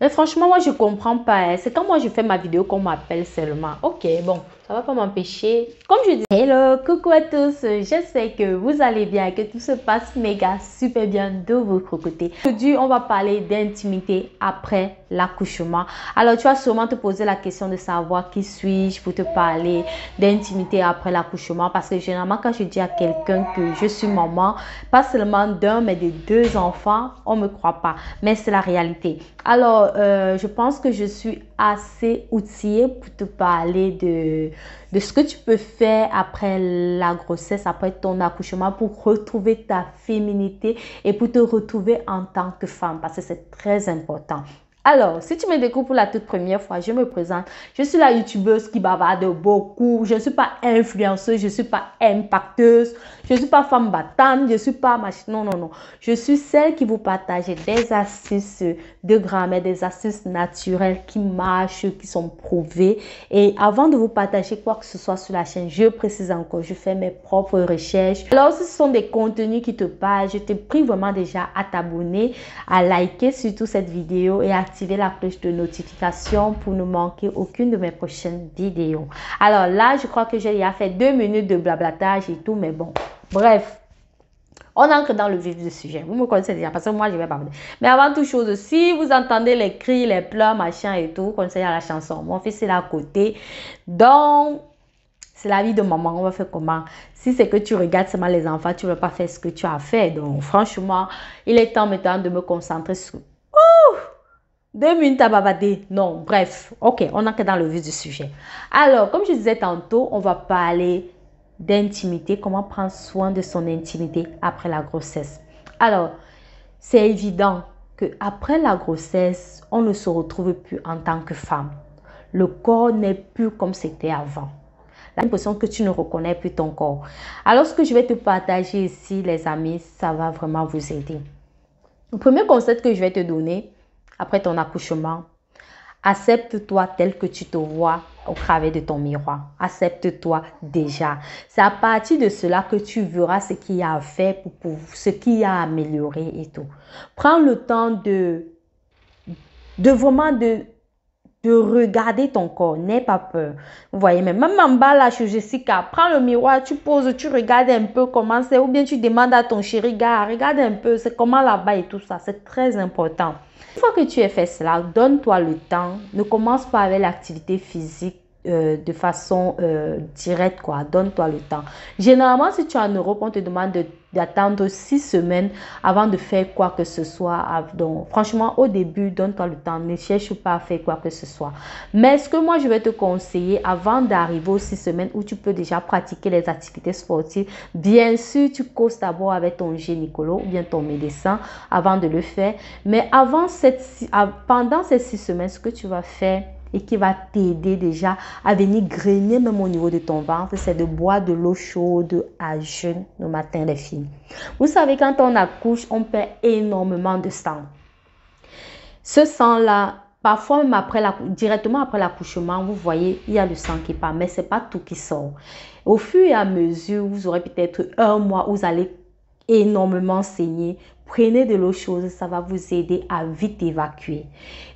Mais franchement, moi, je comprends pas. Hein. C'est quand moi, je fais ma vidéo qu'on m'appelle seulement. Ok, bon ça va pas m'empêcher. Comme je dis, hello, coucou à tous. J'espère que vous allez bien, et que tout se passe méga super bien de votre côté. Aujourd'hui, on va parler d'intimité après l'accouchement. Alors, tu vas sûrement te poser la question de savoir qui suis-je pour te parler d'intimité après l'accouchement. Parce que généralement, quand je dis à quelqu'un que je suis maman, pas seulement d'un, mais de deux enfants, on me croit pas. Mais c'est la réalité. Alors, euh, je pense que je suis assez outillée pour te parler de de ce que tu peux faire après la grossesse, après ton accouchement pour retrouver ta féminité et pour te retrouver en tant que femme parce que c'est très important. Alors, si tu me découvres pour la toute première fois, je me présente. Je suis la youtubeuse qui bavarde beaucoup. Je ne suis pas influenceuse, je ne suis pas impacteuse, je ne suis pas femme battante, je ne suis pas machin. Non, non, non. Je suis celle qui vous partage des astuces de grammaire, des astuces naturelles qui marchent, qui sont prouvées. Et avant de vous partager quoi que ce soit sur la chaîne, je précise encore, je fais mes propres recherches. Alors, si ce sont des contenus qui te parlent. Je te prie vraiment déjà à t'abonner, à liker surtout cette vidéo et à la cloche de notification pour ne manquer aucune de mes prochaines vidéos. Alors là, je crois que j'ai déjà fait deux minutes de blablatage et tout, mais bon, bref. On entre dans le vif du sujet. Vous me connaissez déjà parce que moi, je vais dire. Mais avant toute chose, si vous entendez les cris, les pleurs, machin et tout, conseillez à la chanson. Mon fils est là à côté. Donc, c'est la vie de maman. On va faire comment Si c'est que tu regardes seulement les enfants, tu ne pas faire ce que tu as fait. Donc, franchement, il est temps maintenant de me concentrer sur... Ouh deux minutes à babader, Non, bref. Ok, on en que dans le vif du sujet. Alors, comme je disais tantôt, on va parler d'intimité, comment prendre soin de son intimité après la grossesse. Alors, c'est évident que après la grossesse, on ne se retrouve plus en tant que femme. Le corps n'est plus comme c'était avant. L'impression que tu ne reconnais plus ton corps. Alors, ce que je vais te partager ici, les amis, ça va vraiment vous aider. Le premier concept que je vais te donner, après ton accouchement. Accepte-toi tel que tu te vois au travers de ton miroir. Accepte-toi déjà. C'est à partir de cela que tu verras ce qu'il a fait, pour, ce qu'il a amélioré et tout. Prends le temps de, de vraiment de de regarder ton corps. N'aie pas peur. Vous voyez, même en bas là, chez Jessica, prends le miroir, tu poses, tu regardes un peu comment c'est, ou bien tu demandes à ton chéri, gars, regarde un peu, c'est comment là-bas et tout ça. C'est très important. Une fois que tu as fait cela, donne-toi le temps. Ne commence pas avec l'activité physique euh, de façon euh, directe, quoi. Donne-toi le temps. Généralement, si tu es en Europe, on te demande d'attendre six semaines avant de faire quoi que ce soit. Donc, franchement, au début, donne-toi le temps. Ne cherche pas à faire quoi que ce soit. Mais ce que moi, je vais te conseiller avant d'arriver aux six semaines où tu peux déjà pratiquer les activités sportives, bien sûr, tu causes d'abord avec ton gynécologue ou bien ton médecin avant de le faire. Mais avant cette, pendant ces six semaines, ce que tu vas faire, et qui va t'aider déjà à venir grainer, même au niveau de ton ventre, c'est de boire de l'eau chaude à jeûne le matin, les filles. Vous savez, quand on accouche, on perd énormément de sang. Ce sang-là, parfois même après la, directement après l'accouchement, vous voyez, il y a le sang qui part, mais c'est pas tout qui sort. Au fur et à mesure, vous aurez peut-être un mois, où vous allez énormément saigner, prenez de l'eau chaude, ça va vous aider à vite évacuer.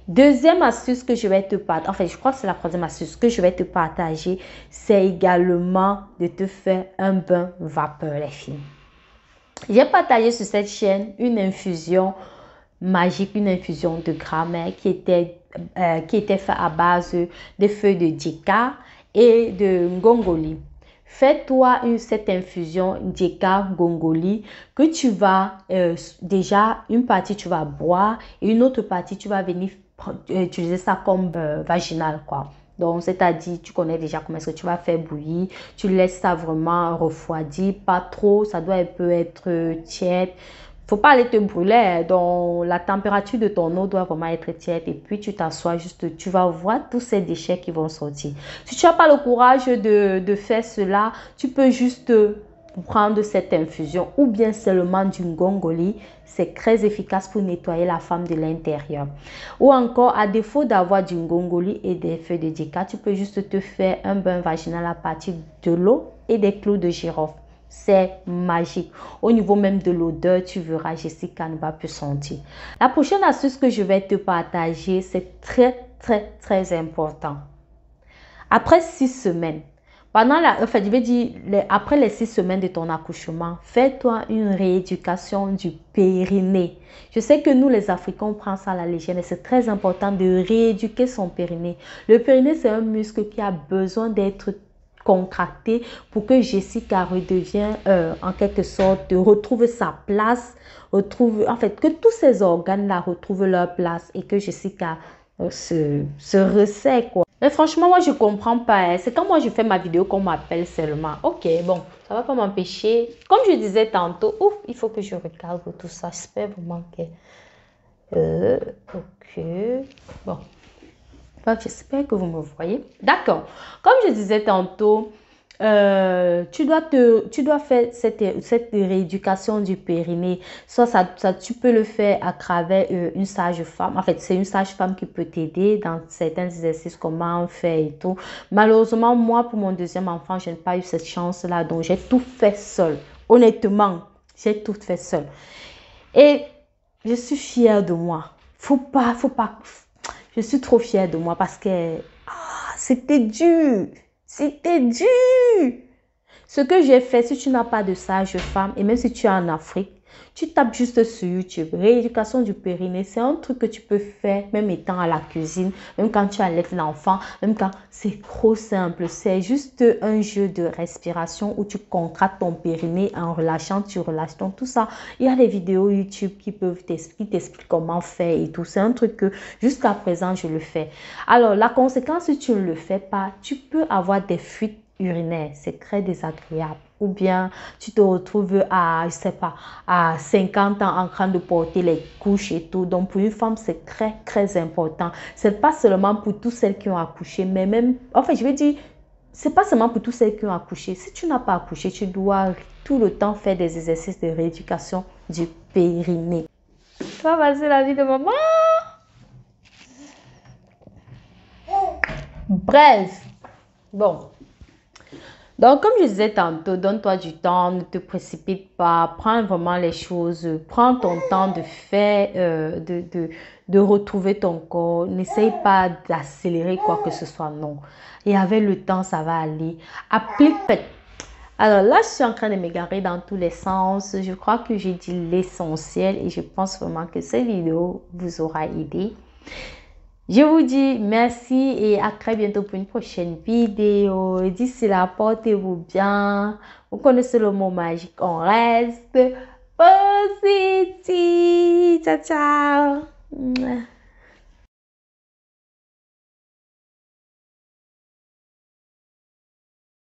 Deuxième astuce que je vais te partager, enfin je crois que c'est la troisième astuce que je vais te partager, c'est également de te faire un bain vapeur les filles. J'ai partagé sur cette chaîne une infusion magique, une infusion de grammaire qui était, euh, qui était faite à base de feuilles de dika et de ngongoli. Fais-toi cette infusion Djeka Gongoli que tu vas euh, déjà, une partie tu vas boire et une autre partie tu vas venir euh, utiliser ça comme euh, vaginal quoi. Donc, c'est-à-dire, tu connais déjà comment est-ce que tu vas faire bouillir. Tu laisses ça vraiment refroidir, pas trop. Ça doit un peu être tiède faut pas aller te brûler. Hein. Donc, la température de ton eau doit vraiment être tiède. Et puis, tu t'assois juste, tu vas voir tous ces déchets qui vont sortir. Si tu n'as pas le courage de, de faire cela, tu peux juste prendre cette infusion ou bien seulement du gongoli. C'est très efficace pour nettoyer la femme de l'intérieur. Ou encore, à défaut d'avoir du gongoli et des feuilles de dica, tu peux juste te faire un bain vaginal à partir de l'eau et des clous de girofle. C'est magique. Au niveau même de l'odeur, tu verras, Jessica ne va plus sentir. La prochaine astuce que je vais te partager, c'est très, très, très important. Après six semaines, pendant la, enfin, je vais dire, après les six semaines de ton accouchement, fais-toi une rééducation du périnée. Je sais que nous, les Africains, on prend ça à la légère, mais c'est très important de rééduquer son périnée. Le périnée, c'est un muscle qui a besoin d'être contracté pour que Jessica redevienne euh, en quelque sorte, retrouve sa place, retrouve, en fait, que tous ces organes-là retrouvent leur place et que Jessica euh, se, se resserre, quoi. Mais franchement, moi, je comprends pas. Hein. C'est quand moi, je fais ma vidéo qu'on m'appelle seulement. Ok, bon, ça va pas m'empêcher. Comme je disais tantôt, ouf, il faut que je regarde tout ça. J'espère vous que... Euh, ok, bon j'espère que vous me voyez. D'accord. Comme je disais tantôt, euh, tu, dois te, tu dois faire cette, cette rééducation du périnée. Soit ça, tu peux le faire à travers euh, une sage-femme. En fait, c'est une sage-femme qui peut t'aider dans certains exercices, comment fait et tout. Malheureusement, moi, pour mon deuxième enfant, je n'ai pas eu cette chance-là. Donc, j'ai tout fait seul. Honnêtement, j'ai tout fait seul. Et je suis fière de moi. Faut pas, faut pas, je suis trop fière de moi parce que ah, c'était dur. C'était dur. Ce que j'ai fait, si tu n'as pas de sage femme, et même si tu es en Afrique, tu tapes juste sur YouTube, rééducation du périnée. C'est un truc que tu peux faire même étant à la cuisine, même quand tu allaites l'enfant, même quand c'est trop simple. C'est juste un jeu de respiration où tu contractes ton périnée en relâchant, tu relâches. ton tout ça, il y a des vidéos YouTube qui peuvent t'expliquer comment faire et tout. C'est un truc que jusqu'à présent, je le fais. Alors la conséquence, si tu ne le fais pas, tu peux avoir des fuites urinaire, c'est très désagréable. Ou bien tu te retrouves à, je sais pas, à 50 ans en train de porter les couches et tout. Donc pour une femme, c'est très, très important. C'est pas seulement pour toutes celles qui ont accouché, mais même, enfin, je vais dire, c'est pas seulement pour toutes celles qui ont accouché. Si tu n'as pas accouché, tu dois tout le temps faire des exercices de rééducation du périnée. Tu vas passer la vie de maman. Bref, bon, donc, comme je disais tantôt, donne-toi du temps, ne te précipite pas, prends vraiment les choses, prends ton temps de faire, euh, de, de, retrouver ton corps. N'essaye pas d'accélérer quoi que ce soit, non. Et avec le temps, ça va aller. Applique. Alors là, je suis en train de m'égarer dans tous les sens. Je crois que j'ai dit l'essentiel et je pense vraiment que cette vidéo vous aura aidé. Je vous dis merci et à très bientôt pour une prochaine vidéo. D'ici là, portez-vous bien. Vous connaissez le mot magique, on reste positif. Ciao, ciao.